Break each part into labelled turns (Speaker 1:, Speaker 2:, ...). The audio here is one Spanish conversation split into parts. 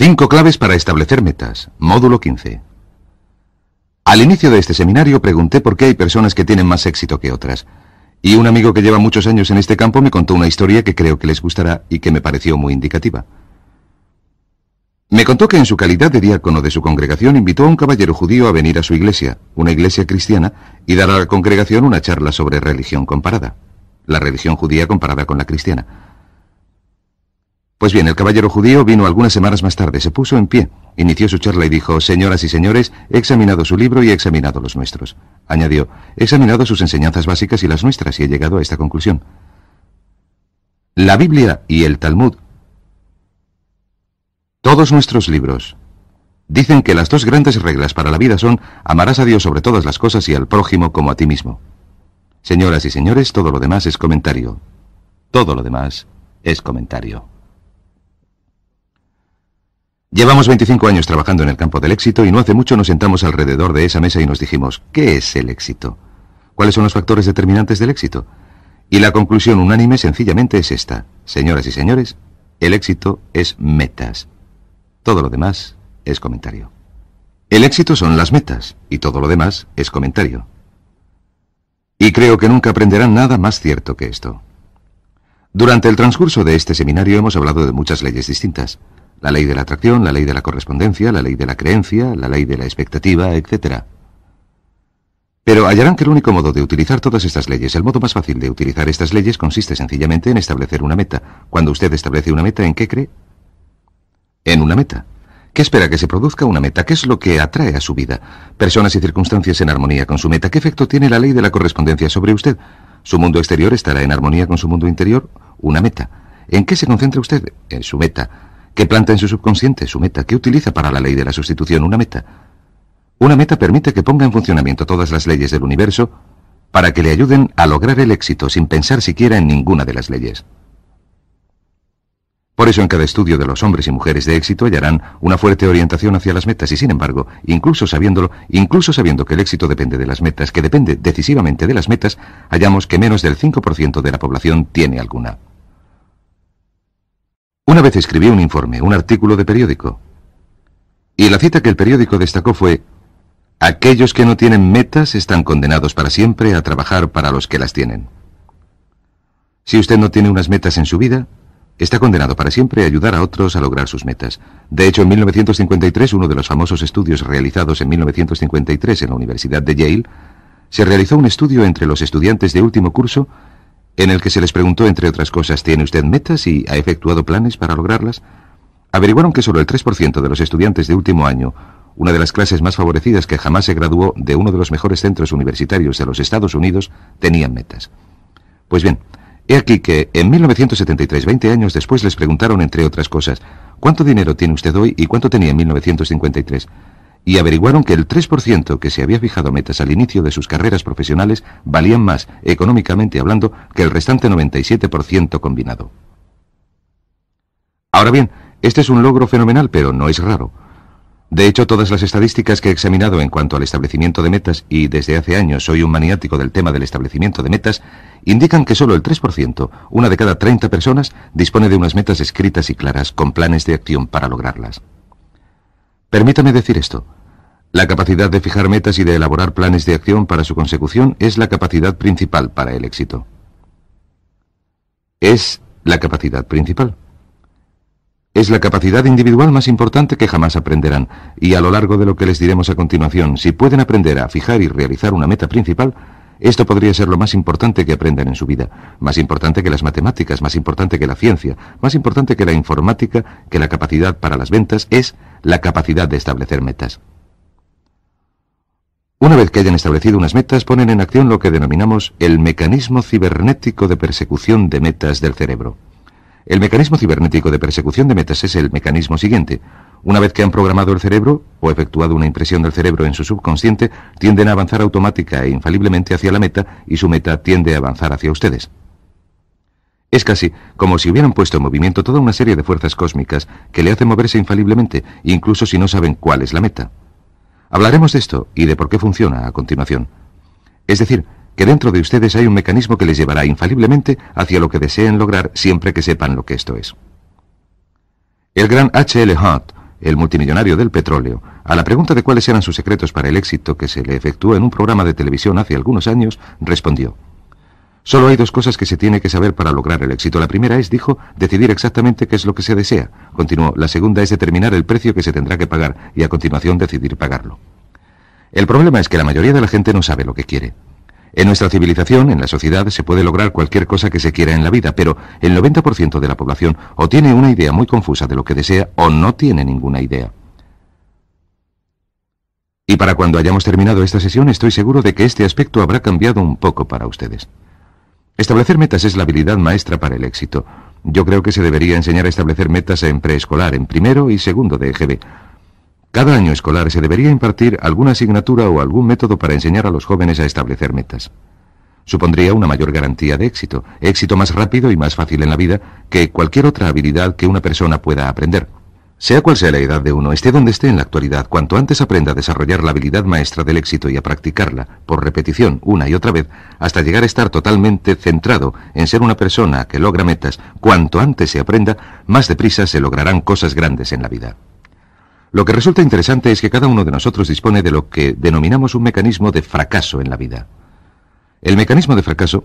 Speaker 1: Cinco claves para establecer metas. Módulo 15. Al inicio de este seminario pregunté por qué hay personas que tienen más éxito que otras. Y un amigo que lleva muchos años en este campo me contó una historia que creo que les gustará y que me pareció muy indicativa. Me contó que en su calidad de diácono de su congregación invitó a un caballero judío a venir a su iglesia, una iglesia cristiana, y dar a la congregación una charla sobre religión comparada. La religión judía comparada con la cristiana. Pues bien, el caballero judío vino algunas semanas más tarde, se puso en pie, inició su charla y dijo, Señoras y señores, he examinado su libro y he examinado los nuestros. Añadió, he examinado sus enseñanzas básicas y las nuestras y he llegado a esta conclusión. La Biblia y el Talmud, todos nuestros libros, dicen que las dos grandes reglas para la vida son, amarás a Dios sobre todas las cosas y al prójimo como a ti mismo. Señoras y señores, todo lo demás es comentario. Todo lo demás es comentario. Llevamos 25 años trabajando en el campo del éxito y no hace mucho nos sentamos alrededor de esa mesa y nos dijimos, ¿qué es el éxito? ¿Cuáles son los factores determinantes del éxito? Y la conclusión unánime sencillamente es esta. Señoras y señores, el éxito es metas. Todo lo demás es comentario. El éxito son las metas y todo lo demás es comentario. Y creo que nunca aprenderán nada más cierto que esto. Durante el transcurso de este seminario hemos hablado de muchas leyes distintas la ley de la atracción, la ley de la correspondencia, la ley de la creencia, la ley de la expectativa, etc. Pero hallarán que el único modo de utilizar todas estas leyes, el modo más fácil de utilizar estas leyes, consiste sencillamente en establecer una meta. Cuando usted establece una meta, ¿en qué cree? En una meta. ¿Qué espera que se produzca una meta? ¿Qué es lo que atrae a su vida? Personas y circunstancias en armonía con su meta. ¿Qué efecto tiene la ley de la correspondencia sobre usted? ¿Su mundo exterior estará en armonía con su mundo interior? Una meta. ¿En qué se concentra usted? En su meta. ¿Qué planta en su subconsciente su meta? que utiliza para la ley de la sustitución una meta? Una meta permite que ponga en funcionamiento todas las leyes del universo para que le ayuden a lograr el éxito sin pensar siquiera en ninguna de las leyes. Por eso en cada estudio de los hombres y mujeres de éxito hallarán una fuerte orientación hacia las metas y sin embargo, incluso sabiéndolo, incluso sabiendo que el éxito depende de las metas, que depende decisivamente de las metas, hallamos que menos del 5% de la población tiene alguna. Una vez escribí un informe, un artículo de periódico. Y la cita que el periódico destacó fue, aquellos que no tienen metas están condenados para siempre a trabajar para los que las tienen. Si usted no tiene unas metas en su vida, está condenado para siempre a ayudar a otros a lograr sus metas. De hecho, en 1953, uno de los famosos estudios realizados en 1953 en la Universidad de Yale, se realizó un estudio entre los estudiantes de último curso en el que se les preguntó, entre otras cosas, ¿tiene usted metas y ha efectuado planes para lograrlas? Averiguaron que solo el 3% de los estudiantes de último año, una de las clases más favorecidas que jamás se graduó de uno de los mejores centros universitarios de los Estados Unidos, tenían metas. Pues bien, he aquí que en 1973, 20 años después, les preguntaron, entre otras cosas, ¿cuánto dinero tiene usted hoy y cuánto tenía en 1953? y averiguaron que el 3% que se había fijado metas al inicio de sus carreras profesionales valían más, económicamente hablando, que el restante 97% combinado. Ahora bien, este es un logro fenomenal, pero no es raro. De hecho, todas las estadísticas que he examinado en cuanto al establecimiento de metas, y desde hace años soy un maniático del tema del establecimiento de metas, indican que solo el 3%, una de cada 30 personas, dispone de unas metas escritas y claras con planes de acción para lograrlas. Permítame decir esto. La capacidad de fijar metas y de elaborar planes de acción para su consecución es la capacidad principal para el éxito. Es la capacidad principal. Es la capacidad individual más importante que jamás aprenderán, y a lo largo de lo que les diremos a continuación, si pueden aprender a fijar y realizar una meta principal, esto podría ser lo más importante que aprendan en su vida, más importante que las matemáticas, más importante que la ciencia, más importante que la informática, que la capacidad para las ventas, es la capacidad de establecer metas. Una vez que hayan establecido unas metas, ponen en acción lo que denominamos el mecanismo cibernético de persecución de metas del cerebro. El mecanismo cibernético de persecución de metas es el mecanismo siguiente. Una vez que han programado el cerebro o efectuado una impresión del cerebro en su subconsciente, tienden a avanzar automática e infaliblemente hacia la meta y su meta tiende a avanzar hacia ustedes. Es casi como si hubieran puesto en movimiento toda una serie de fuerzas cósmicas que le hacen moverse infaliblemente, incluso si no saben cuál es la meta. Hablaremos de esto y de por qué funciona a continuación. Es decir, que dentro de ustedes hay un mecanismo que les llevará infaliblemente hacia lo que deseen lograr siempre que sepan lo que esto es. El gran H.L. Hunt, el multimillonario del petróleo, a la pregunta de cuáles eran sus secretos para el éxito que se le efectuó en un programa de televisión hace algunos años, respondió, Solo hay dos cosas que se tiene que saber para lograr el éxito. La primera es, dijo, decidir exactamente qué es lo que se desea. Continuó, la segunda es determinar el precio que se tendrá que pagar y a continuación decidir pagarlo. El problema es que la mayoría de la gente no sabe lo que quiere. En nuestra civilización, en la sociedad, se puede lograr cualquier cosa que se quiera en la vida, pero el 90% de la población o tiene una idea muy confusa de lo que desea o no tiene ninguna idea. Y para cuando hayamos terminado esta sesión, estoy seguro de que este aspecto habrá cambiado un poco para ustedes. Establecer metas es la habilidad maestra para el éxito. Yo creo que se debería enseñar a establecer metas en preescolar, en primero y segundo de EGB. Cada año escolar se debería impartir alguna asignatura o algún método para enseñar a los jóvenes a establecer metas. Supondría una mayor garantía de éxito, éxito más rápido y más fácil en la vida que cualquier otra habilidad que una persona pueda aprender. Sea cual sea la edad de uno, esté donde esté en la actualidad, cuanto antes aprenda a desarrollar la habilidad maestra del éxito y a practicarla, por repetición, una y otra vez, hasta llegar a estar totalmente centrado en ser una persona que logra metas, cuanto antes se aprenda, más deprisa se lograrán cosas grandes en la vida. Lo que resulta interesante es que cada uno de nosotros dispone de lo que denominamos un mecanismo de fracaso en la vida. El mecanismo de fracaso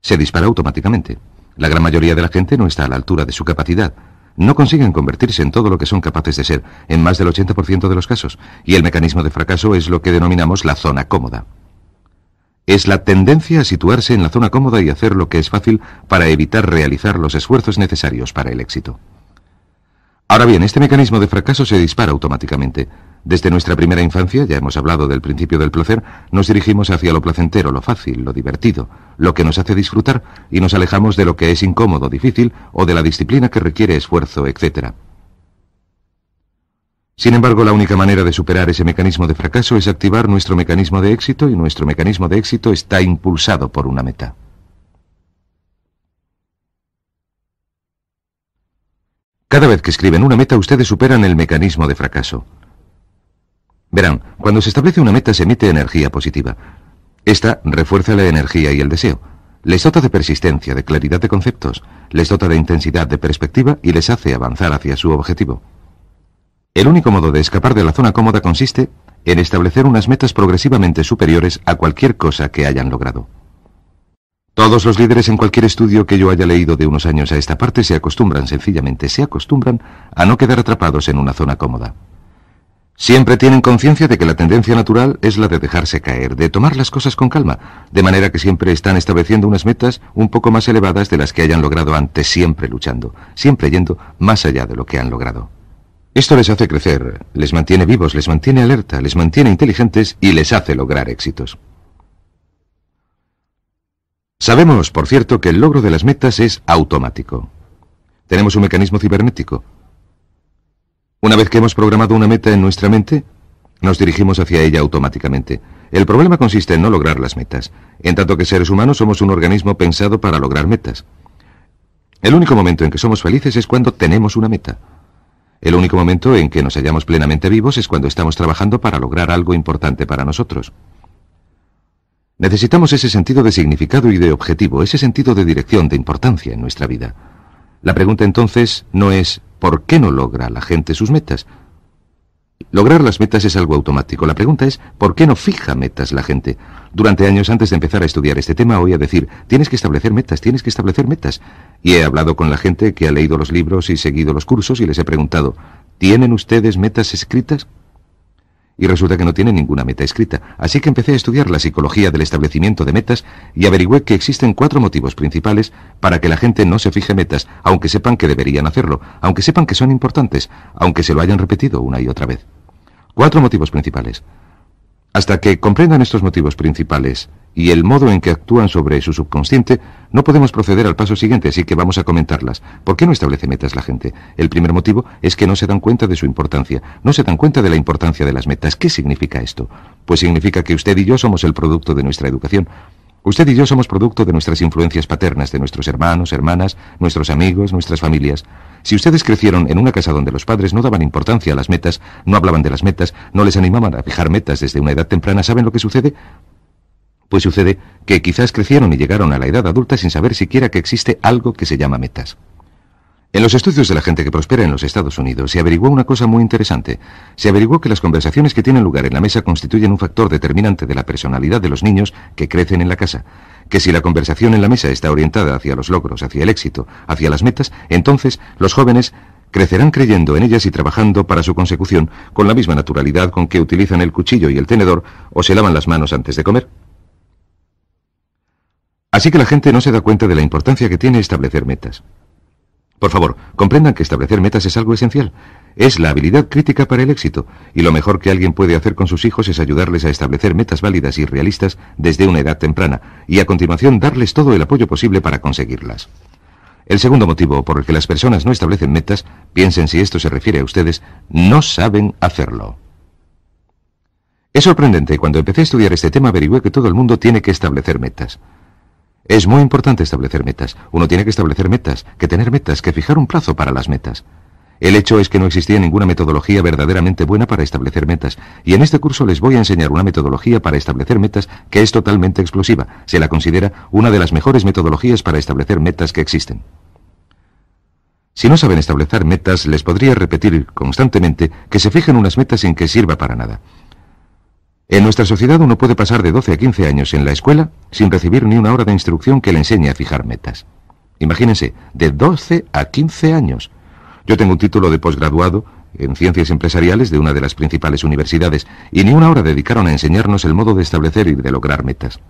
Speaker 1: se dispara automáticamente. La gran mayoría de la gente no está a la altura de su capacidad, no consiguen convertirse en todo lo que son capaces de ser, en más del 80% de los casos, y el mecanismo de fracaso es lo que denominamos la zona cómoda. Es la tendencia a situarse en la zona cómoda y hacer lo que es fácil para evitar realizar los esfuerzos necesarios para el éxito. Ahora bien, este mecanismo de fracaso se dispara automáticamente. Desde nuestra primera infancia, ya hemos hablado del principio del placer, nos dirigimos hacia lo placentero, lo fácil, lo divertido, lo que nos hace disfrutar y nos alejamos de lo que es incómodo, difícil o de la disciplina que requiere esfuerzo, etc. Sin embargo, la única manera de superar ese mecanismo de fracaso es activar nuestro mecanismo de éxito y nuestro mecanismo de éxito está impulsado por una meta. Cada vez que escriben una meta, ustedes superan el mecanismo de fracaso. Verán, cuando se establece una meta se emite energía positiva. Esta refuerza la energía y el deseo. Les dota de persistencia, de claridad de conceptos, les dota de intensidad de perspectiva y les hace avanzar hacia su objetivo. El único modo de escapar de la zona cómoda consiste en establecer unas metas progresivamente superiores a cualquier cosa que hayan logrado. Todos los líderes en cualquier estudio que yo haya leído de unos años a esta parte se acostumbran, sencillamente se acostumbran, a no quedar atrapados en una zona cómoda. Siempre tienen conciencia de que la tendencia natural es la de dejarse caer, de tomar las cosas con calma, de manera que siempre están estableciendo unas metas un poco más elevadas de las que hayan logrado antes, siempre luchando, siempre yendo más allá de lo que han logrado. Esto les hace crecer, les mantiene vivos, les mantiene alerta, les mantiene inteligentes y les hace lograr éxitos. Sabemos, por cierto, que el logro de las metas es automático. Tenemos un mecanismo cibernético. Una vez que hemos programado una meta en nuestra mente, nos dirigimos hacia ella automáticamente. El problema consiste en no lograr las metas, en tanto que seres humanos somos un organismo pensado para lograr metas. El único momento en que somos felices es cuando tenemos una meta. El único momento en que nos hallamos plenamente vivos es cuando estamos trabajando para lograr algo importante para nosotros. Necesitamos ese sentido de significado y de objetivo, ese sentido de dirección, de importancia en nuestra vida. La pregunta entonces no es ¿por qué no logra la gente sus metas? Lograr las metas es algo automático. La pregunta es ¿por qué no fija metas la gente? Durante años antes de empezar a estudiar este tema oía decir tienes que establecer metas, tienes que establecer metas. Y he hablado con la gente que ha leído los libros y seguido los cursos y les he preguntado ¿tienen ustedes metas escritas? y resulta que no tiene ninguna meta escrita. Así que empecé a estudiar la psicología del establecimiento de metas y averigüé que existen cuatro motivos principales para que la gente no se fije metas, aunque sepan que deberían hacerlo, aunque sepan que son importantes, aunque se lo hayan repetido una y otra vez. Cuatro motivos principales. Hasta que comprendan estos motivos principales y el modo en que actúan sobre su subconsciente, no podemos proceder al paso siguiente, así que vamos a comentarlas. ¿Por qué no establece metas la gente? El primer motivo es que no se dan cuenta de su importancia, no se dan cuenta de la importancia de las metas. ¿Qué significa esto? Pues significa que usted y yo somos el producto de nuestra educación. Usted y yo somos producto de nuestras influencias paternas, de nuestros hermanos, hermanas, nuestros amigos, nuestras familias. Si ustedes crecieron en una casa donde los padres no daban importancia a las metas, no hablaban de las metas, no les animaban a fijar metas desde una edad temprana, ¿saben lo que sucede? Pues sucede que quizás crecieron y llegaron a la edad adulta sin saber siquiera que existe algo que se llama metas. En los estudios de la gente que prospera en los Estados Unidos se averiguó una cosa muy interesante. Se averiguó que las conversaciones que tienen lugar en la mesa constituyen un factor determinante de la personalidad de los niños que crecen en la casa. Que si la conversación en la mesa está orientada hacia los logros, hacia el éxito, hacia las metas, entonces los jóvenes crecerán creyendo en ellas y trabajando para su consecución con la misma naturalidad con que utilizan el cuchillo y el tenedor o se lavan las manos antes de comer. Así que la gente no se da cuenta de la importancia que tiene establecer metas. Por favor, comprendan que establecer metas es algo esencial. Es la habilidad crítica para el éxito, y lo mejor que alguien puede hacer con sus hijos es ayudarles a establecer metas válidas y realistas desde una edad temprana, y a continuación darles todo el apoyo posible para conseguirlas. El segundo motivo por el que las personas no establecen metas, piensen si esto se refiere a ustedes, no saben hacerlo. Es sorprendente, cuando empecé a estudiar este tema averigüé que todo el mundo tiene que establecer metas. Es muy importante establecer metas. Uno tiene que establecer metas, que tener metas, que fijar un plazo para las metas. El hecho es que no existía ninguna metodología verdaderamente buena para establecer metas, y en este curso les voy a enseñar una metodología para establecer metas que es totalmente explosiva. Se la considera una de las mejores metodologías para establecer metas que existen. Si no saben establecer metas, les podría repetir constantemente que se fijen unas metas sin que sirva para nada. En nuestra sociedad uno puede pasar de 12 a 15 años en la escuela sin recibir ni una hora de instrucción que le enseñe a fijar metas. Imagínense, de 12 a 15 años. Yo tengo un título de posgraduado en ciencias empresariales de una de las principales universidades y ni una hora dedicaron a enseñarnos el modo de establecer y de lograr metas.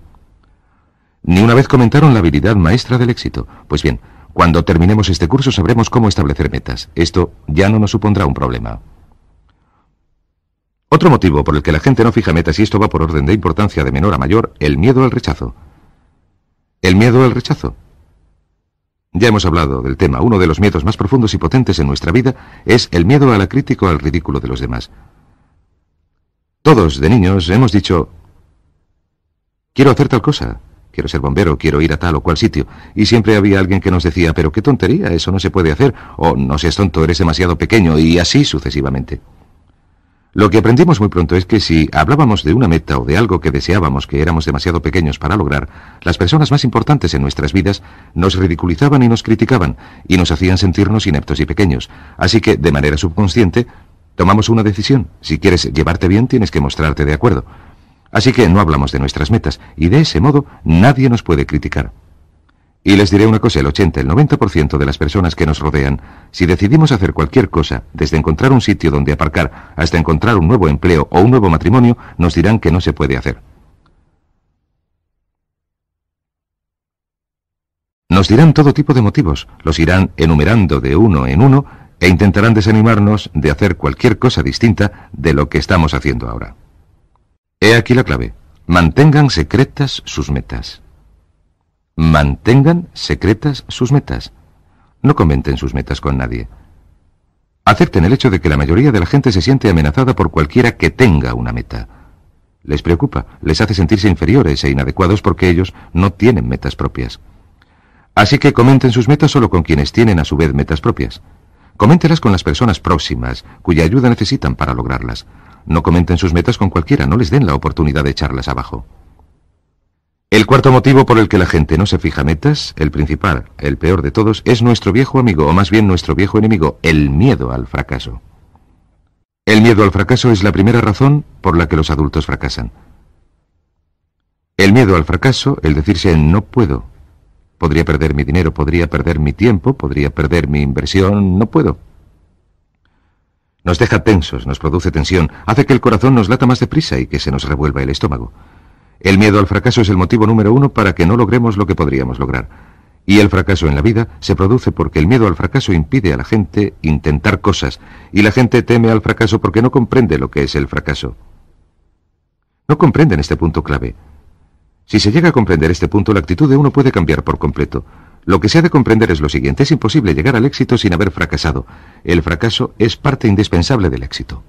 Speaker 1: Ni una vez comentaron la habilidad maestra del éxito. Pues bien, cuando terminemos este curso sabremos cómo establecer metas. Esto ya no nos supondrá un problema. Otro motivo por el que la gente no fija metas, y esto va por orden de importancia de menor a mayor, el miedo al rechazo. El miedo al rechazo. Ya hemos hablado del tema, uno de los miedos más profundos y potentes en nuestra vida es el miedo a la crítica o al ridículo de los demás. Todos, de niños, hemos dicho, quiero hacer tal cosa, quiero ser bombero, quiero ir a tal o cual sitio, y siempre había alguien que nos decía, pero qué tontería, eso no se puede hacer, o no seas tonto, eres demasiado pequeño, y así sucesivamente. Lo que aprendimos muy pronto es que si hablábamos de una meta o de algo que deseábamos que éramos demasiado pequeños para lograr, las personas más importantes en nuestras vidas nos ridiculizaban y nos criticaban y nos hacían sentirnos ineptos y pequeños. Así que, de manera subconsciente, tomamos una decisión. Si quieres llevarte bien, tienes que mostrarte de acuerdo. Así que no hablamos de nuestras metas y de ese modo nadie nos puede criticar. Y les diré una cosa, el 80, el 90% de las personas que nos rodean, si decidimos hacer cualquier cosa, desde encontrar un sitio donde aparcar hasta encontrar un nuevo empleo o un nuevo matrimonio, nos dirán que no se puede hacer. Nos dirán todo tipo de motivos, los irán enumerando de uno en uno e intentarán desanimarnos de hacer cualquier cosa distinta de lo que estamos haciendo ahora. He aquí la clave. Mantengan secretas sus metas. Mantengan secretas sus metas. No comenten sus metas con nadie. Acepten el hecho de que la mayoría de la gente se siente amenazada por cualquiera que tenga una meta. Les preocupa, les hace sentirse inferiores e inadecuados porque ellos no tienen metas propias. Así que comenten sus metas solo con quienes tienen a su vez metas propias. Coméntelas con las personas próximas, cuya ayuda necesitan para lograrlas. No comenten sus metas con cualquiera, no les den la oportunidad de echarlas abajo. El cuarto motivo por el que la gente no se fija metas, el principal, el peor de todos, es nuestro viejo amigo, o más bien nuestro viejo enemigo, el miedo al fracaso. El miedo al fracaso es la primera razón por la que los adultos fracasan. El miedo al fracaso, el decirse no puedo, podría perder mi dinero, podría perder mi tiempo, podría perder mi inversión, no puedo. Nos deja tensos, nos produce tensión, hace que el corazón nos lata más deprisa y que se nos revuelva el estómago. El miedo al fracaso es el motivo número uno para que no logremos lo que podríamos lograr. Y el fracaso en la vida se produce porque el miedo al fracaso impide a la gente intentar cosas, y la gente teme al fracaso porque no comprende lo que es el fracaso. No comprenden este punto clave. Si se llega a comprender este punto, la actitud de uno puede cambiar por completo. Lo que se ha de comprender es lo siguiente, es imposible llegar al éxito sin haber fracasado. El fracaso es parte indispensable del éxito.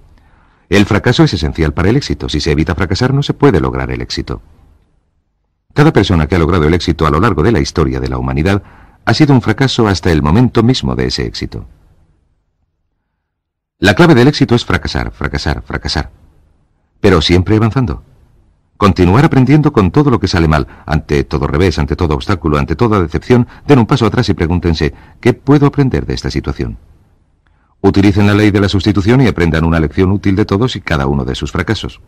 Speaker 1: El fracaso es esencial para el éxito. Si se evita fracasar, no se puede lograr el éxito. Cada persona que ha logrado el éxito a lo largo de la historia de la humanidad ha sido un fracaso hasta el momento mismo de ese éxito. La clave del éxito es fracasar, fracasar, fracasar. Pero siempre avanzando. Continuar aprendiendo con todo lo que sale mal, ante todo revés, ante todo obstáculo, ante toda decepción, den un paso atrás y pregúntense, ¿qué puedo aprender de esta situación? Utilicen la ley de la sustitución y aprendan una lección útil de todos y cada uno de sus fracasos.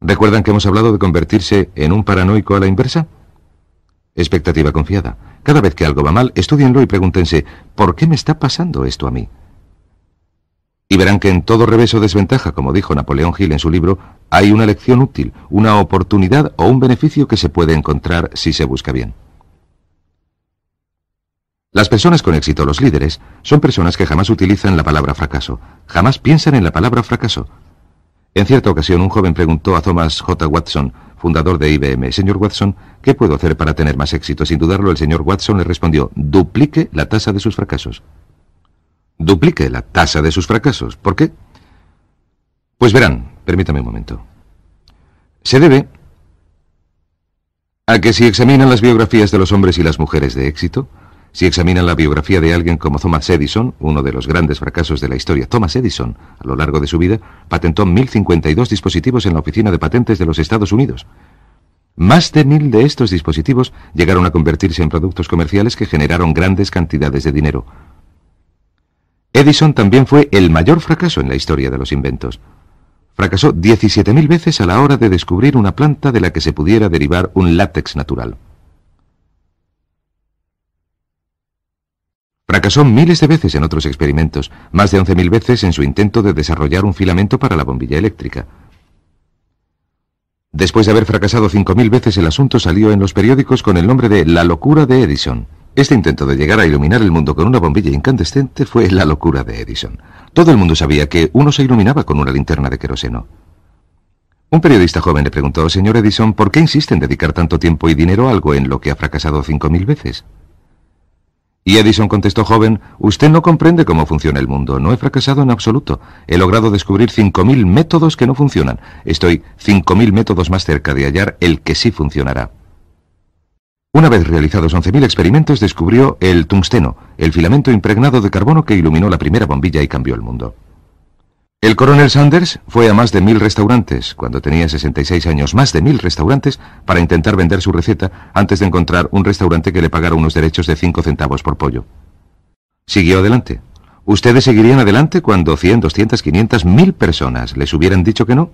Speaker 1: ¿Recuerdan que hemos hablado de convertirse en un paranoico a la inversa? Expectativa confiada. Cada vez que algo va mal, estudienlo y pregúntense, ¿por qué me está pasando esto a mí? Y verán que en todo revés o desventaja, como dijo Napoleón Gil en su libro, hay una lección útil, una oportunidad o un beneficio que se puede encontrar si se busca bien. Las personas con éxito, los líderes, son personas que jamás utilizan la palabra fracaso, jamás piensan en la palabra fracaso. En cierta ocasión, un joven preguntó a Thomas J. Watson, fundador de IBM, Señor Watson, ¿qué puedo hacer para tener más éxito? Sin dudarlo, el señor Watson le respondió, duplique la tasa de sus fracasos. Duplique la tasa de sus fracasos. ¿Por qué? Pues verán, permítame un momento. Se debe a que si examinan las biografías de los hombres y las mujeres de éxito, si examinan la biografía de alguien como Thomas Edison, uno de los grandes fracasos de la historia, Thomas Edison, a lo largo de su vida, patentó 1.052 dispositivos en la Oficina de Patentes de los Estados Unidos. Más de mil de estos dispositivos llegaron a convertirse en productos comerciales que generaron grandes cantidades de dinero. Edison también fue el mayor fracaso en la historia de los inventos. Fracasó 17.000 veces a la hora de descubrir una planta de la que se pudiera derivar un látex natural. Fracasó miles de veces en otros experimentos, más de 11.000 veces en su intento de desarrollar un filamento para la bombilla eléctrica. Después de haber fracasado 5.000 veces el asunto salió en los periódicos con el nombre de La locura de Edison. Este intento de llegar a iluminar el mundo con una bombilla incandescente fue la locura de Edison. Todo el mundo sabía que uno se iluminaba con una linterna de queroseno. Un periodista joven le preguntó, señor Edison, ¿por qué insiste en dedicar tanto tiempo y dinero a algo en lo que ha fracasado 5.000 veces? Y Edison contestó joven, usted no comprende cómo funciona el mundo. No he fracasado en absoluto. He logrado descubrir 5.000 métodos que no funcionan. Estoy 5.000 métodos más cerca de hallar el que sí funcionará. Una vez realizados 11.000 experimentos, descubrió el tungsteno, el filamento impregnado de carbono que iluminó la primera bombilla y cambió el mundo. El coronel Sanders fue a más de mil restaurantes, cuando tenía 66 años, más de mil restaurantes, para intentar vender su receta antes de encontrar un restaurante que le pagara unos derechos de 5 centavos por pollo. Siguió adelante. ¿Ustedes seguirían adelante cuando 100, 200, 500, 1000 personas les hubieran dicho que no?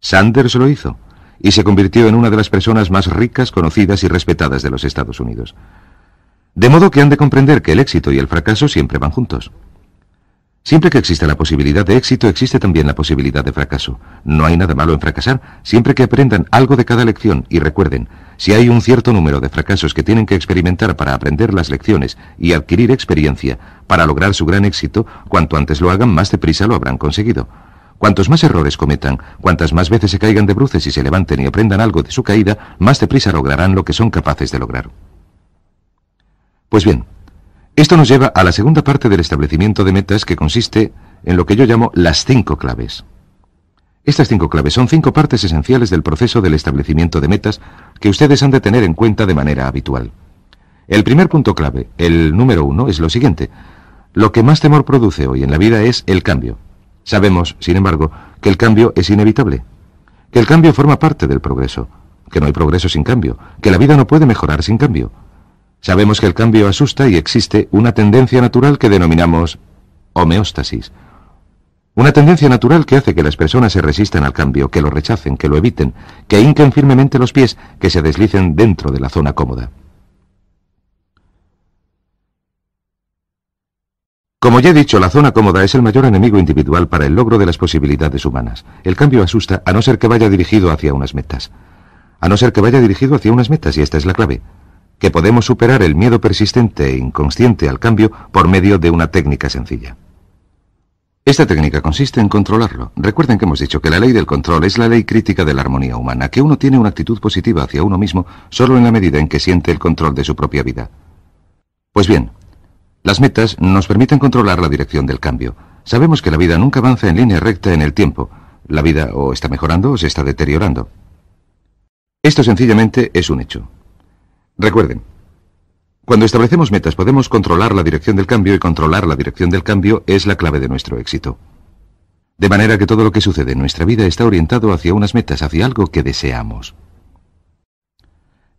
Speaker 1: Sanders lo hizo y se convirtió en una de las personas más ricas, conocidas y respetadas de los Estados Unidos. De modo que han de comprender que el éxito y el fracaso siempre van juntos. Siempre que exista la posibilidad de éxito, existe también la posibilidad de fracaso. No hay nada malo en fracasar, siempre que aprendan algo de cada lección y recuerden, si hay un cierto número de fracasos que tienen que experimentar para aprender las lecciones y adquirir experiencia para lograr su gran éxito, cuanto antes lo hagan, más deprisa lo habrán conseguido. Cuantos más errores cometan, cuantas más veces se caigan de bruces y se levanten y aprendan algo de su caída, más deprisa lograrán lo que son capaces de lograr. Pues bien, esto nos lleva a la segunda parte del establecimiento de metas que consiste en lo que yo llamo las cinco claves. Estas cinco claves son cinco partes esenciales del proceso del establecimiento de metas que ustedes han de tener en cuenta de manera habitual. El primer punto clave, el número uno, es lo siguiente. Lo que más temor produce hoy en la vida es el cambio. Sabemos, sin embargo, que el cambio es inevitable, que el cambio forma parte del progreso, que no hay progreso sin cambio, que la vida no puede mejorar sin cambio, Sabemos que el cambio asusta y existe una tendencia natural que denominamos homeostasis. Una tendencia natural que hace que las personas se resistan al cambio, que lo rechacen, que lo eviten, que hinquen firmemente los pies, que se deslicen dentro de la zona cómoda. Como ya he dicho, la zona cómoda es el mayor enemigo individual para el logro de las posibilidades humanas. El cambio asusta a no ser que vaya dirigido hacia unas metas. A no ser que vaya dirigido hacia unas metas, y esta es la clave que podemos superar el miedo persistente e inconsciente al cambio por medio de una técnica sencilla. Esta técnica consiste en controlarlo. Recuerden que hemos dicho que la ley del control es la ley crítica de la armonía humana, que uno tiene una actitud positiva hacia uno mismo solo en la medida en que siente el control de su propia vida. Pues bien, las metas nos permiten controlar la dirección del cambio. Sabemos que la vida nunca avanza en línea recta en el tiempo. La vida o está mejorando o se está deteriorando. Esto sencillamente es un hecho. Recuerden, cuando establecemos metas podemos controlar la dirección del cambio y controlar la dirección del cambio es la clave de nuestro éxito. De manera que todo lo que sucede en nuestra vida está orientado hacia unas metas, hacia algo que deseamos.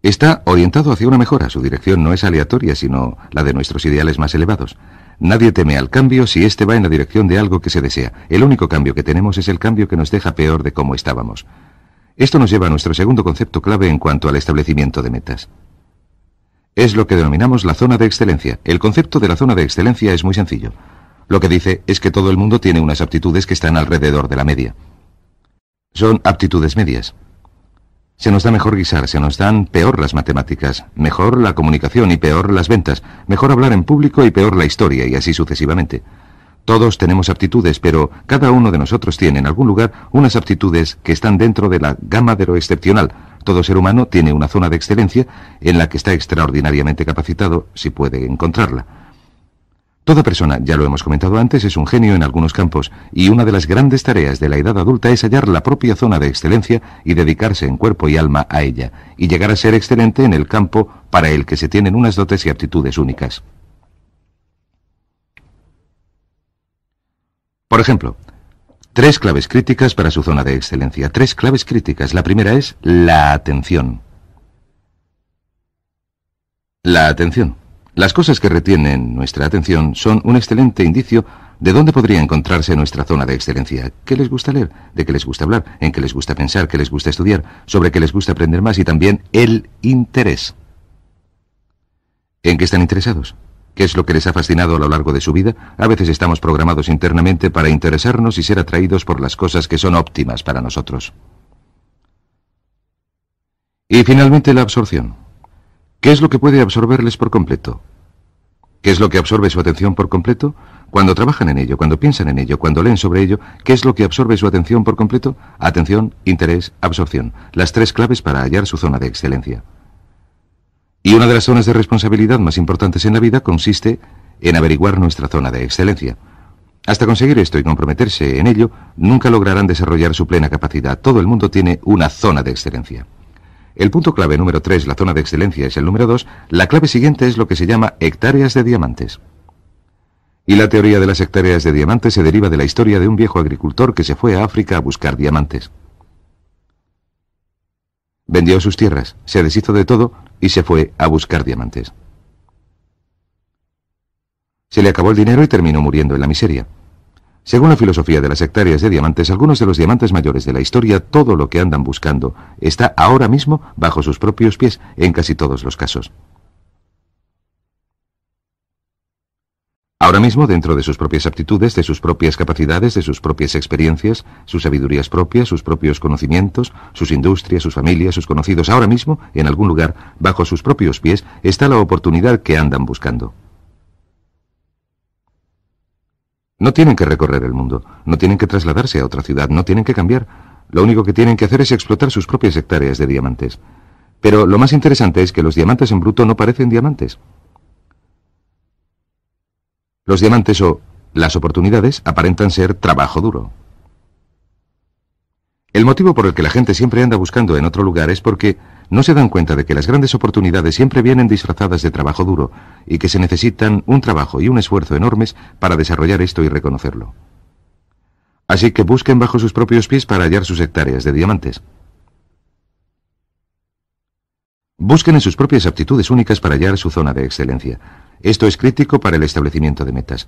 Speaker 1: Está orientado hacia una mejora, su dirección no es aleatoria, sino la de nuestros ideales más elevados. Nadie teme al cambio si éste va en la dirección de algo que se desea. El único cambio que tenemos es el cambio que nos deja peor de cómo estábamos. Esto nos lleva a nuestro segundo concepto clave en cuanto al establecimiento de metas. Es lo que denominamos la zona de excelencia. El concepto de la zona de excelencia es muy sencillo. Lo que dice es que todo el mundo tiene unas aptitudes que están alrededor de la media. Son aptitudes medias. Se nos da mejor guisar, se nos dan peor las matemáticas, mejor la comunicación y peor las ventas, mejor hablar en público y peor la historia y así sucesivamente. Todos tenemos aptitudes, pero cada uno de nosotros tiene en algún lugar unas aptitudes que están dentro de la gama de lo excepcional. Todo ser humano tiene una zona de excelencia en la que está extraordinariamente capacitado si puede encontrarla. Toda persona, ya lo hemos comentado antes, es un genio en algunos campos y una de las grandes tareas de la edad adulta es hallar la propia zona de excelencia y dedicarse en cuerpo y alma a ella, y llegar a ser excelente en el campo para el que se tienen unas dotes y aptitudes únicas. Por ejemplo, tres claves críticas para su zona de excelencia. Tres claves críticas. La primera es la atención. La atención. Las cosas que retienen nuestra atención son un excelente indicio de dónde podría encontrarse nuestra zona de excelencia. ¿Qué les gusta leer? ¿De qué les gusta hablar? ¿En qué les gusta pensar? ¿Qué les gusta estudiar? ¿Sobre qué les gusta aprender más? Y también el interés. ¿En qué están interesados? qué es lo que les ha fascinado a lo largo de su vida, a veces estamos programados internamente para interesarnos y ser atraídos por las cosas que son óptimas para nosotros. Y finalmente la absorción. ¿Qué es lo que puede absorberles por completo? ¿Qué es lo que absorbe su atención por completo? Cuando trabajan en ello, cuando piensan en ello, cuando leen sobre ello, ¿qué es lo que absorbe su atención por completo? Atención, interés, absorción. Las tres claves para hallar su zona de excelencia. Y una de las zonas de responsabilidad más importantes en la vida consiste en averiguar nuestra zona de excelencia. Hasta conseguir esto y comprometerse en ello, nunca lograrán desarrollar su plena capacidad. Todo el mundo tiene una zona de excelencia. El punto clave número 3, la zona de excelencia, es el número 2. La clave siguiente es lo que se llama hectáreas de diamantes. Y la teoría de las hectáreas de diamantes se deriva de la historia de un viejo agricultor que se fue a África a buscar diamantes. Vendió sus tierras, se deshizo de todo y se fue a buscar diamantes. Se le acabó el dinero y terminó muriendo en la miseria. Según la filosofía de las hectáreas de diamantes, algunos de los diamantes mayores de la historia, todo lo que andan buscando está ahora mismo bajo sus propios pies en casi todos los casos. Ahora mismo, dentro de sus propias aptitudes, de sus propias capacidades, de sus propias experiencias, sus sabidurías propias, sus propios conocimientos, sus industrias, sus familias, sus conocidos, ahora mismo, en algún lugar, bajo sus propios pies, está la oportunidad que andan buscando. No tienen que recorrer el mundo, no tienen que trasladarse a otra ciudad, no tienen que cambiar. Lo único que tienen que hacer es explotar sus propias hectáreas de diamantes. Pero lo más interesante es que los diamantes en bruto no parecen diamantes. Los diamantes o las oportunidades aparentan ser trabajo duro. El motivo por el que la gente siempre anda buscando en otro lugar es porque no se dan cuenta de que las grandes oportunidades siempre vienen disfrazadas de trabajo duro y que se necesitan un trabajo y un esfuerzo enormes para desarrollar esto y reconocerlo. Así que busquen bajo sus propios pies para hallar sus hectáreas de diamantes. Busquen en sus propias aptitudes únicas para hallar su zona de excelencia. Esto es crítico para el establecimiento de metas.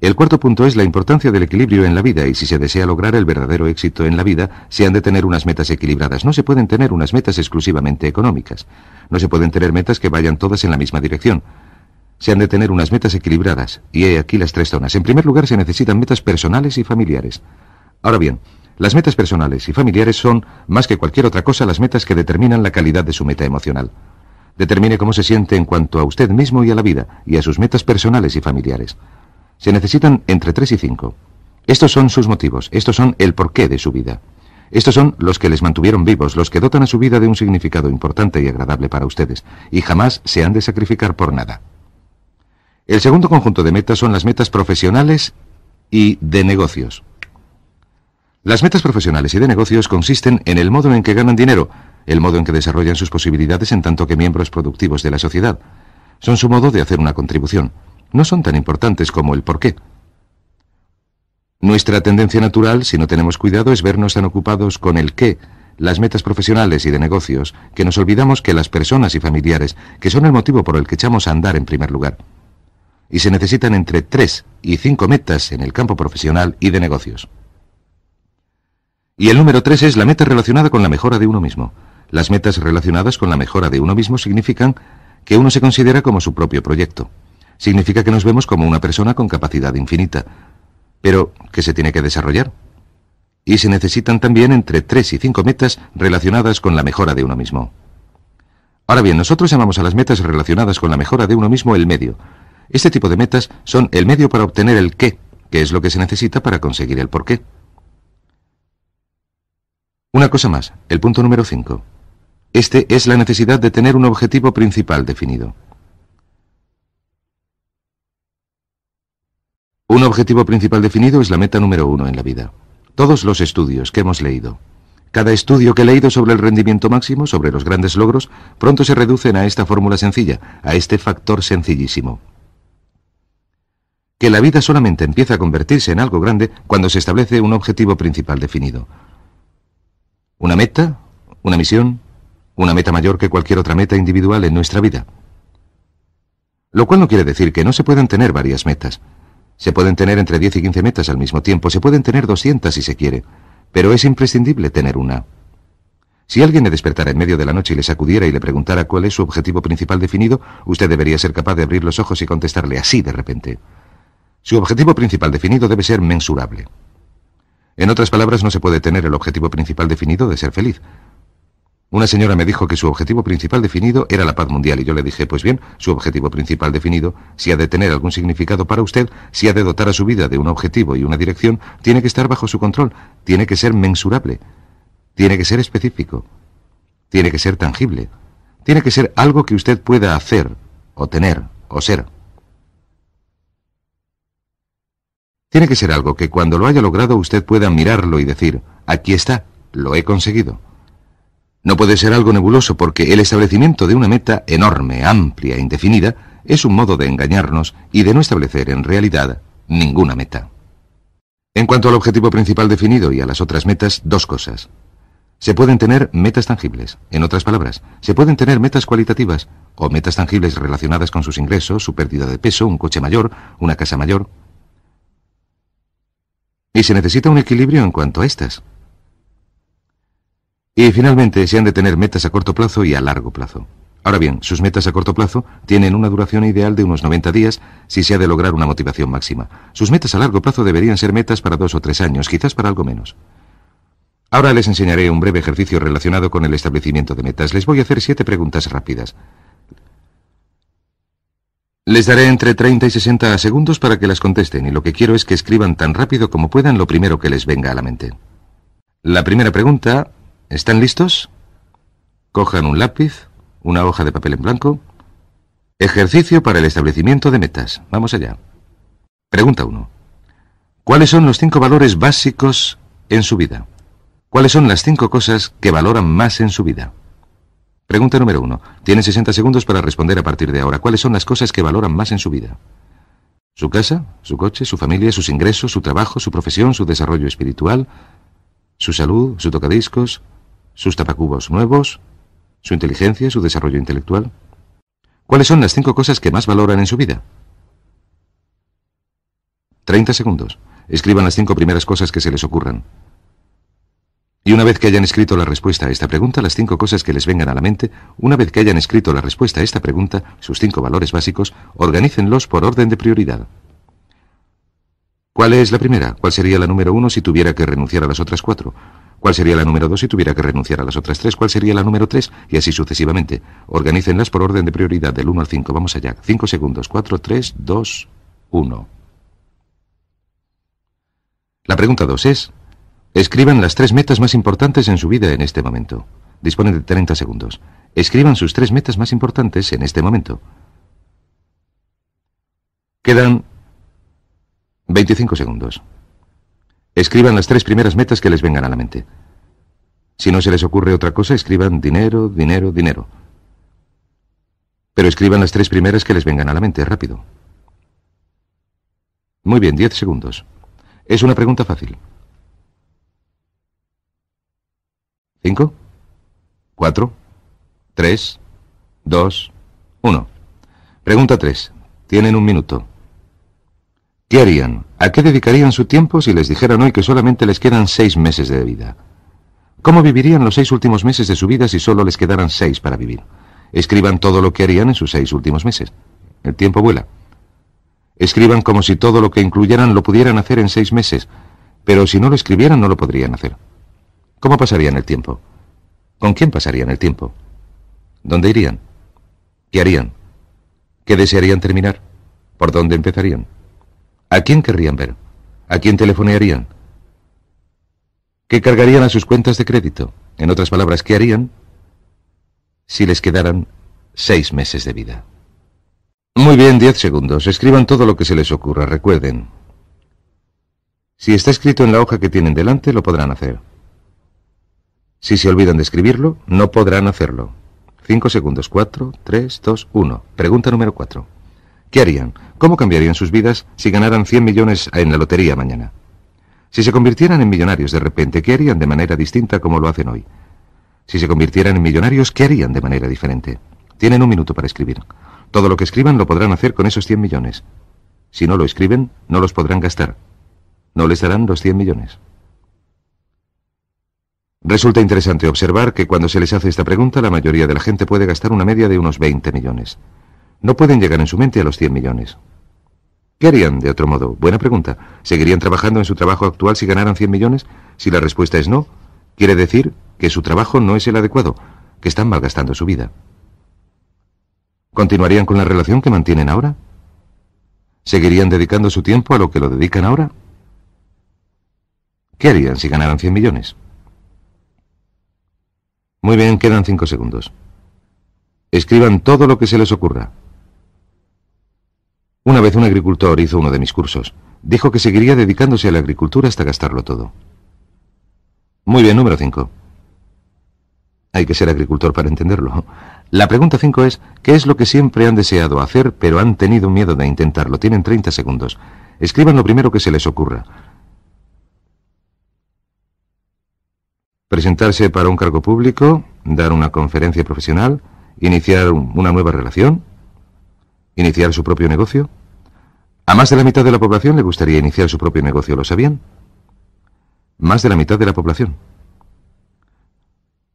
Speaker 1: El cuarto punto es la importancia del equilibrio en la vida y si se desea lograr el verdadero éxito en la vida, se han de tener unas metas equilibradas. No se pueden tener unas metas exclusivamente económicas. No se pueden tener metas que vayan todas en la misma dirección. Se han de tener unas metas equilibradas, y he aquí las tres zonas. En primer lugar, se necesitan metas personales y familiares. Ahora bien, las metas personales y familiares son, más que cualquier otra cosa, las metas que determinan la calidad de su meta emocional. Determine cómo se siente en cuanto a usted mismo y a la vida, y a sus metas personales y familiares. Se necesitan entre 3 y 5. Estos son sus motivos, estos son el porqué de su vida. Estos son los que les mantuvieron vivos, los que dotan a su vida de un significado importante y agradable para ustedes, y jamás se han de sacrificar por nada. El segundo conjunto de metas son las metas profesionales y de negocios. Las metas profesionales y de negocios consisten en el modo en que ganan dinero, el modo en que desarrollan sus posibilidades en tanto que miembros productivos de la sociedad. Son su modo de hacer una contribución. No son tan importantes como el por qué. Nuestra tendencia natural, si no tenemos cuidado, es vernos tan ocupados con el qué, las metas profesionales y de negocios, que nos olvidamos que las personas y familiares, que son el motivo por el que echamos a andar en primer lugar. Y se necesitan entre tres y cinco metas en el campo profesional y de negocios. Y el número tres es la meta relacionada con la mejora de uno mismo. Las metas relacionadas con la mejora de uno mismo significan que uno se considera como su propio proyecto. Significa que nos vemos como una persona con capacidad infinita, pero que se tiene que desarrollar. Y se necesitan también entre tres y cinco metas relacionadas con la mejora de uno mismo. Ahora bien, nosotros llamamos a las metas relacionadas con la mejora de uno mismo el medio. Este tipo de metas son el medio para obtener el qué, que es lo que se necesita para conseguir el por qué. Una cosa más, el punto número 5. Este es la necesidad de tener un objetivo principal definido. Un objetivo principal definido es la meta número uno en la vida. Todos los estudios que hemos leído, cada estudio que he leído sobre el rendimiento máximo, sobre los grandes logros, pronto se reducen a esta fórmula sencilla, a este factor sencillísimo. Que la vida solamente empieza a convertirse en algo grande cuando se establece un objetivo principal definido. Una meta, una misión, una meta mayor que cualquier otra meta individual en nuestra vida. Lo cual no quiere decir que no se puedan tener varias metas. Se pueden tener entre 10 y 15 metas al mismo tiempo, se pueden tener 200 si se quiere, pero es imprescindible tener una. Si alguien le despertara en medio de la noche y le sacudiera y le preguntara cuál es su objetivo principal definido, usted debería ser capaz de abrir los ojos y contestarle así de repente. Su objetivo principal definido debe ser mensurable. En otras palabras, no se puede tener el objetivo principal definido de ser feliz, una señora me dijo que su objetivo principal definido era la paz mundial y yo le dije, pues bien, su objetivo principal definido, si ha de tener algún significado para usted, si ha de dotar a su vida de un objetivo y una dirección, tiene que estar bajo su control, tiene que ser mensurable, tiene que ser específico, tiene que ser tangible, tiene que ser algo que usted pueda hacer, o tener, o ser. Tiene que ser algo que cuando lo haya logrado usted pueda mirarlo y decir, aquí está, lo he conseguido. No puede ser algo nebuloso porque el establecimiento de una meta enorme, amplia e indefinida es un modo de engañarnos y de no establecer en realidad ninguna meta. En cuanto al objetivo principal definido y a las otras metas, dos cosas. Se pueden tener metas tangibles, en otras palabras, se pueden tener metas cualitativas o metas tangibles relacionadas con sus ingresos, su pérdida de peso, un coche mayor, una casa mayor. Y se necesita un equilibrio en cuanto a estas. Y finalmente se han de tener metas a corto plazo y a largo plazo. Ahora bien, sus metas a corto plazo tienen una duración ideal de unos 90 días si se ha de lograr una motivación máxima. Sus metas a largo plazo deberían ser metas para dos o tres años, quizás para algo menos. Ahora les enseñaré un breve ejercicio relacionado con el establecimiento de metas. Les voy a hacer siete preguntas rápidas. Les daré entre 30 y 60 segundos para que las contesten y lo que quiero es que escriban tan rápido como puedan lo primero que les venga a la mente. La primera pregunta ¿Están listos? Cojan un lápiz, una hoja de papel en blanco. Ejercicio para el establecimiento de metas. Vamos allá. Pregunta 1. ¿Cuáles son los cinco valores básicos en su vida? ¿Cuáles son las cinco cosas que valoran más en su vida? Pregunta número 1. Tiene 60 segundos para responder a partir de ahora. ¿Cuáles son las cosas que valoran más en su vida? Su casa, su coche, su familia, sus ingresos, su trabajo, su profesión, su desarrollo espiritual, su salud, su tocadiscos, sus tapacubos nuevos, su inteligencia, su desarrollo intelectual. ¿Cuáles son las cinco cosas que más valoran en su vida? 30 segundos. Escriban las cinco primeras cosas que se les ocurran. Y una vez que hayan escrito la respuesta a esta pregunta, las cinco cosas que les vengan a la mente, una vez que hayan escrito la respuesta a esta pregunta, sus cinco valores básicos, organícenlos por orden de prioridad. ¿Cuál es la primera? ¿Cuál sería la número uno si tuviera que renunciar a las otras cuatro? ¿Cuál sería la número 2 si tuviera que renunciar a las otras tres? ¿Cuál sería la número 3? Y así sucesivamente. Organícenlas por orden de prioridad del 1 al 5. Vamos allá. 5 segundos. 4, 3, 2, 1. La pregunta 2 es, escriban las tres metas más importantes en su vida en este momento. Disponen de 30 segundos. Escriban sus tres metas más importantes en este momento. Quedan 25 segundos. Escriban las tres primeras metas que les vengan a la mente. Si no se les ocurre otra cosa, escriban dinero, dinero, dinero. Pero escriban las tres primeras que les vengan a la mente, rápido. Muy bien, diez segundos. Es una pregunta fácil. ¿Cinco? ¿Cuatro? ¿Tres? ¿Dos? ¿Uno? Pregunta tres. Tienen un minuto. ¿Qué harían? ¿A qué dedicarían su tiempo si les dijeran hoy que solamente les quedan seis meses de vida? ¿Cómo vivirían los seis últimos meses de su vida si solo les quedaran seis para vivir? Escriban todo lo que harían en sus seis últimos meses. El tiempo vuela. Escriban como si todo lo que incluyeran lo pudieran hacer en seis meses, pero si no lo escribieran no lo podrían hacer. ¿Cómo pasarían el tiempo? ¿Con quién pasarían el tiempo? ¿Dónde irían? ¿Qué harían? ¿Qué desearían terminar? ¿Por dónde empezarían? ¿A quién querrían ver? ¿A quién telefonearían? ¿Qué cargarían a sus cuentas de crédito? En otras palabras, ¿qué harían si les quedaran seis meses de vida? Muy bien, diez segundos. Escriban todo lo que se les ocurra, recuerden. Si está escrito en la hoja que tienen delante, lo podrán hacer. Si se olvidan de escribirlo, no podrán hacerlo. Cinco segundos. Cuatro, tres, dos, uno. Pregunta número cuatro. ¿Qué harían? ¿Cómo cambiarían sus vidas si ganaran 100 millones en la lotería mañana? Si se convirtieran en millonarios de repente, ¿qué harían de manera distinta como lo hacen hoy? Si se convirtieran en millonarios, ¿qué harían de manera diferente? Tienen un minuto para escribir. Todo lo que escriban lo podrán hacer con esos 100 millones. Si no lo escriben, no los podrán gastar. No les darán los 100 millones. Resulta interesante observar que cuando se les hace esta pregunta, la mayoría de la gente puede gastar una media de unos 20 millones. No pueden llegar en su mente a los 100 millones. ¿Qué harían de otro modo? Buena pregunta. ¿Seguirían trabajando en su trabajo actual si ganaran 100 millones? Si la respuesta es no, quiere decir que su trabajo no es el adecuado, que están malgastando su vida. ¿Continuarían con la relación que mantienen ahora? ¿Seguirían dedicando su tiempo a lo que lo dedican ahora? ¿Qué harían si ganaran 100 millones? Muy bien, quedan 5 segundos. Escriban todo lo que se les ocurra. Una vez un agricultor hizo uno de mis cursos. Dijo que seguiría dedicándose a la agricultura hasta gastarlo todo. Muy bien, número 5. Hay que ser agricultor para entenderlo. La pregunta 5 es, ¿qué es lo que siempre han deseado hacer pero han tenido miedo de intentarlo? Tienen 30 segundos. Escriban lo primero que se les ocurra. Presentarse para un cargo público, dar una conferencia profesional, iniciar una nueva relación, ¿Iniciar su propio negocio? A más de la mitad de la población le gustaría iniciar su propio negocio, ¿lo sabían? Más de la mitad de la población.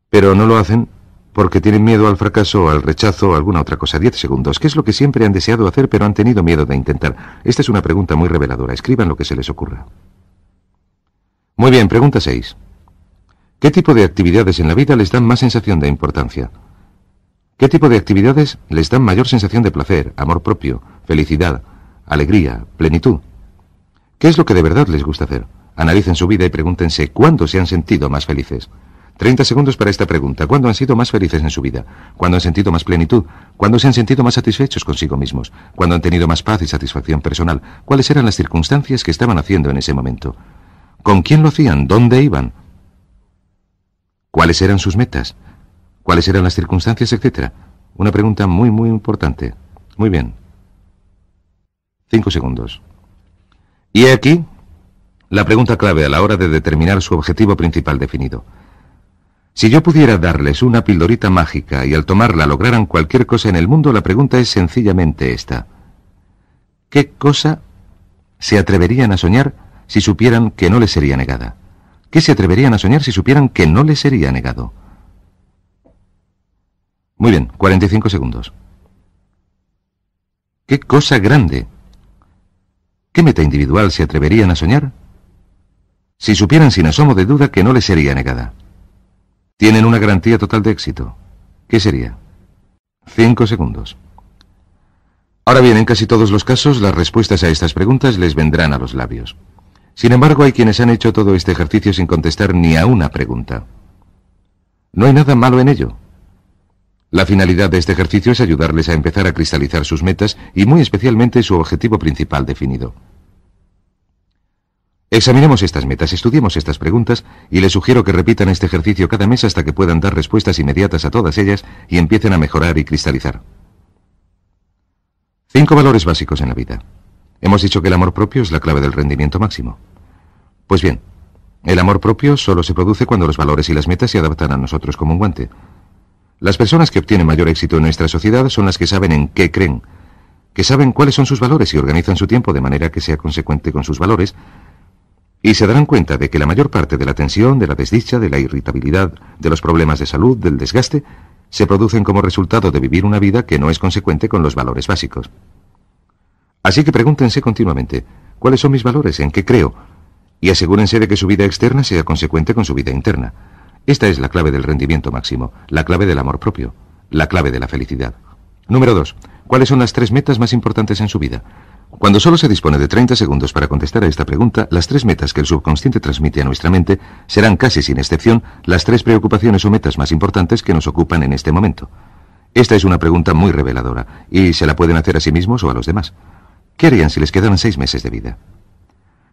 Speaker 1: Pero no lo hacen porque tienen miedo al fracaso, al rechazo o alguna otra cosa. Diez segundos. ¿Qué es lo que siempre han deseado hacer pero han tenido miedo de intentar? Esta es una pregunta muy reveladora. Escriban lo que se les ocurra. Muy bien, pregunta seis. ¿Qué tipo de actividades en la vida les dan más sensación de importancia? ¿Qué tipo de actividades les dan mayor sensación de placer, amor propio, felicidad, alegría, plenitud? ¿Qué es lo que de verdad les gusta hacer? Analicen su vida y pregúntense cuándo se han sentido más felices. 30 segundos para esta pregunta. ¿Cuándo han sido más felices en su vida? ¿Cuándo han sentido más plenitud? ¿Cuándo se han sentido más satisfechos consigo mismos? ¿Cuándo han tenido más paz y satisfacción personal? ¿Cuáles eran las circunstancias que estaban haciendo en ese momento? ¿Con quién lo hacían? ¿Dónde iban? ¿Cuáles eran sus metas? cuáles eran las circunstancias, etcétera. Una pregunta muy, muy importante. Muy bien. Cinco segundos. Y aquí la pregunta clave a la hora de determinar su objetivo principal definido. Si yo pudiera darles una pildorita mágica y al tomarla lograran cualquier cosa en el mundo, la pregunta es sencillamente esta. ¿Qué cosa se atreverían a soñar si supieran que no les sería negada? ¿Qué se atreverían a soñar si supieran que no les sería negado? Muy bien, 45 segundos. ¿Qué cosa grande? ¿Qué meta individual se atreverían a soñar? Si supieran sin asomo de duda que no les sería negada. Tienen una garantía total de éxito. ¿Qué sería? 5 segundos. Ahora bien, en casi todos los casos, las respuestas a estas preguntas les vendrán a los labios. Sin embargo, hay quienes han hecho todo este ejercicio sin contestar ni a una pregunta. No hay nada malo en ello. La finalidad de este ejercicio es ayudarles a empezar a cristalizar sus metas y muy especialmente su objetivo principal definido. Examinemos estas metas, estudiemos estas preguntas y les sugiero que repitan este ejercicio cada mes hasta que puedan dar respuestas inmediatas a todas ellas y empiecen a mejorar y cristalizar. Cinco valores básicos en la vida. Hemos dicho que el amor propio es la clave del rendimiento máximo. Pues bien, el amor propio solo se produce cuando los valores y las metas se adaptan a nosotros como un guante. Las personas que obtienen mayor éxito en nuestra sociedad son las que saben en qué creen, que saben cuáles son sus valores y organizan su tiempo de manera que sea consecuente con sus valores, y se darán cuenta de que la mayor parte de la tensión, de la desdicha, de la irritabilidad, de los problemas de salud, del desgaste, se producen como resultado de vivir una vida que no es consecuente con los valores básicos. Así que pregúntense continuamente, ¿cuáles son mis valores? ¿En qué creo? Y asegúrense de que su vida externa sea consecuente con su vida interna. Esta es la clave del rendimiento máximo, la clave del amor propio, la clave de la felicidad. Número 2. ¿Cuáles son las tres metas más importantes en su vida? Cuando solo se dispone de 30 segundos para contestar a esta pregunta, las tres metas que el subconsciente transmite a nuestra mente serán casi sin excepción las tres preocupaciones o metas más importantes que nos ocupan en este momento. Esta es una pregunta muy reveladora y se la pueden hacer a sí mismos o a los demás. ¿Qué harían si les quedaran seis meses de vida?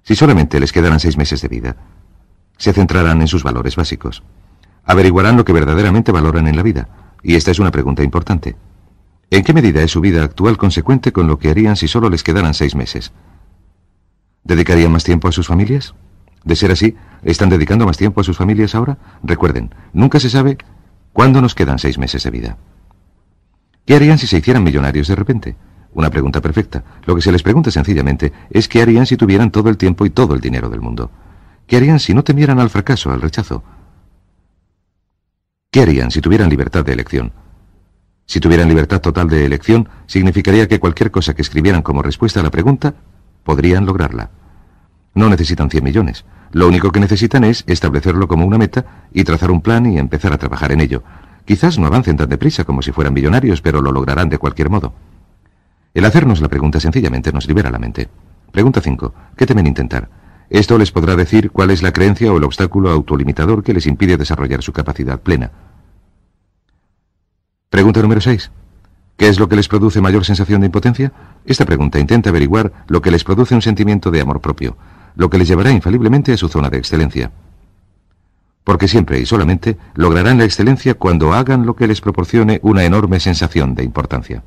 Speaker 1: Si solamente les quedaran seis meses de vida, se centrarán en sus valores básicos averiguarán lo que verdaderamente valoran en la vida. Y esta es una pregunta importante. ¿En qué medida es su vida actual consecuente con lo que harían si solo les quedaran seis meses? ¿Dedicarían más tiempo a sus familias? De ser así, ¿están dedicando más tiempo a sus familias ahora? Recuerden, nunca se sabe cuándo nos quedan seis meses de vida. ¿Qué harían si se hicieran millonarios de repente? Una pregunta perfecta. Lo que se les pregunta sencillamente es qué harían si tuvieran todo el tiempo y todo el dinero del mundo. ¿Qué harían si no temieran al fracaso, al rechazo? ¿Qué harían si tuvieran libertad de elección? Si tuvieran libertad total de elección, significaría que cualquier cosa que escribieran como respuesta a la pregunta, podrían lograrla. No necesitan 100 millones. Lo único que necesitan es establecerlo como una meta y trazar un plan y empezar a trabajar en ello. Quizás no avancen tan deprisa como si fueran millonarios, pero lo lograrán de cualquier modo. El hacernos la pregunta sencillamente nos libera la mente. Pregunta 5. ¿Qué temen intentar? Esto les podrá decir cuál es la creencia o el obstáculo autolimitador que les impide desarrollar su capacidad plena. Pregunta número 6. ¿Qué es lo que les produce mayor sensación de impotencia? Esta pregunta intenta averiguar lo que les produce un sentimiento de amor propio, lo que les llevará infaliblemente a su zona de excelencia. Porque siempre y solamente lograrán la excelencia cuando hagan lo que les proporcione una enorme sensación de importancia.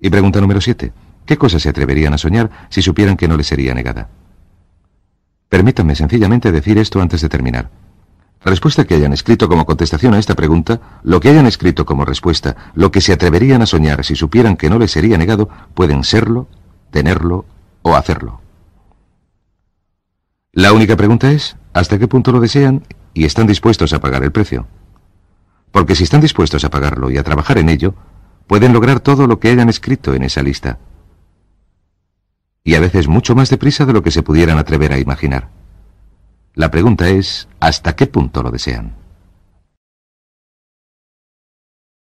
Speaker 1: Y pregunta número 7. ¿Qué cosas se atreverían a soñar si supieran que no les sería negada? Permítanme sencillamente decir esto antes de terminar respuesta que hayan escrito como contestación a esta pregunta, lo que hayan escrito como respuesta, lo que se atreverían a soñar si supieran que no les sería negado, pueden serlo, tenerlo o hacerlo. La única pregunta es, ¿hasta qué punto lo desean y están dispuestos a pagar el precio? Porque si están dispuestos a pagarlo y a trabajar en ello, pueden lograr todo lo que hayan escrito en esa lista. Y a veces mucho más deprisa de lo que se pudieran atrever a imaginar. La pregunta es, ¿hasta qué punto lo desean?